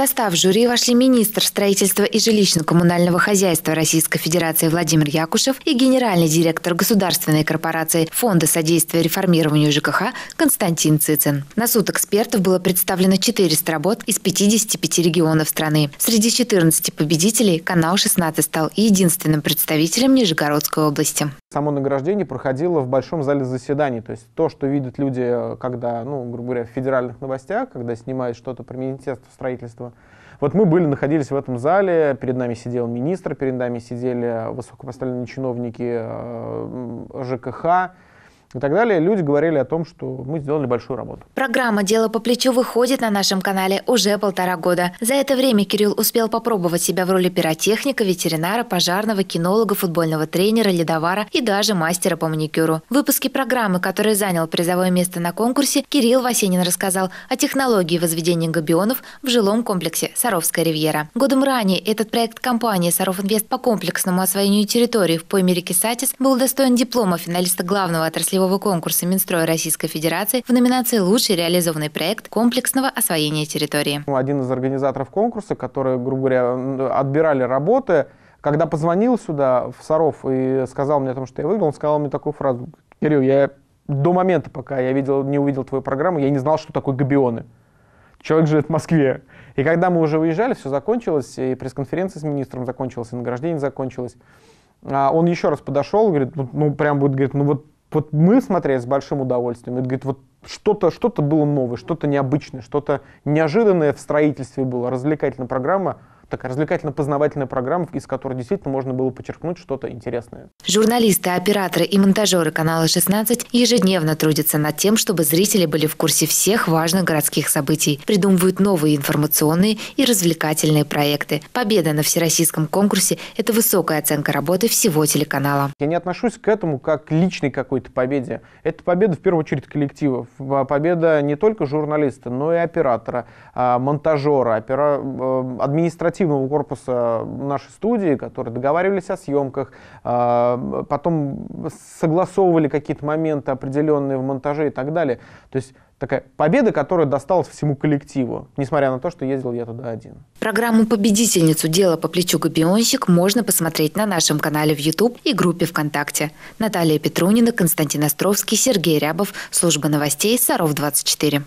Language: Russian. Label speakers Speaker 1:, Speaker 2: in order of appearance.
Speaker 1: состав жюри вошли министр строительства и жилищно-коммунального хозяйства Российской Федерации Владимир Якушев и генеральный директор государственной корпорации Фонда содействия реформированию ЖКХ Константин Цицин. На суд экспертов было представлено 400 работ из 55 регионов страны. Среди 14 победителей «Канал-16» стал единственным
Speaker 2: представителем Нижегородской области. Само награждение проходило в большом зале заседаний. То есть то, что видят люди, э, когда, ну, грубо говоря, в федеральных новостях, когда снимают что-то про Министерство строительства, вот мы были, находились в этом зале, перед нами сидел министр, перед нами сидели высокопоставленные чиновники э, ЖКХ, и так далее, люди говорили о том, что мы сделали большую работу.
Speaker 1: Программа «Дело по плечу» выходит на нашем канале уже полтора года. За это время Кирилл успел попробовать себя в роли пиротехника, ветеринара, пожарного, кинолога, футбольного тренера, ледовара и даже мастера по маникюру. В выпуске программы, который занял призовое место на конкурсе, Кирилл Васенин рассказал о технологии возведения габионов в жилом комплексе «Саровская ривьера». Годом ранее этот проект компании «Саров Инвест» по комплексному освоению территории в пойме реки Сатис был достоин диплома финалиста главного отраслевого краевого конкурса Минстроя Российской Федерации в номинации «Лучший реализованный проект комплексного освоения территории». Ну, один из
Speaker 2: организаторов конкурса, которые, грубо говоря, отбирали работы, когда позвонил сюда в Саров и сказал мне о том, что я выиграл, он сказал мне такую фразу. Кирилл, я до момента, пока я видел, не увидел твою программу, я не знал, что такое габионы. Человек живет в Москве. И когда мы уже выезжали, все закончилось, и пресс-конференция с министром закончилась, и награждение закончилось. А он еще раз подошел, говорит, ну, ну прям будет, говорит, ну вот вот мы смотрели с большим удовольствием. Это, говорит, вот что-то что, -то, что -то было новое, что-то необычное, что-то неожиданное в строительстве было. Развлекательная программа такая развлекательно-познавательная программа, из которой действительно можно было почерпнуть что-то
Speaker 1: интересное. Журналисты, операторы и монтажеры канала 16 ежедневно трудятся над тем, чтобы зрители были в курсе всех важных городских событий, придумывают новые информационные и развлекательные проекты. Победа на всероссийском конкурсе – это высокая оценка работы всего телеканала. Я не отношусь к этому как к личной какой-то победе. Это победа в первую очередь
Speaker 2: коллектива, Победа не только журналиста, но и оператора, а, монтажера, э, административного креативного корпуса нашей студии, которые договаривались о съемках, а, потом согласовывали какие-то моменты определенные в монтаже и так далее. То есть такая победа, которая досталась всему коллективу, несмотря на то, что ездил я туда
Speaker 1: один. Программу «Победительницу. Дело по плечу Габионщик» можно посмотреть на нашем канале в YouTube и группе ВКонтакте. Наталья Петрунина, Константин Островский, Сергей Рябов. Служба новостей «Саров-24».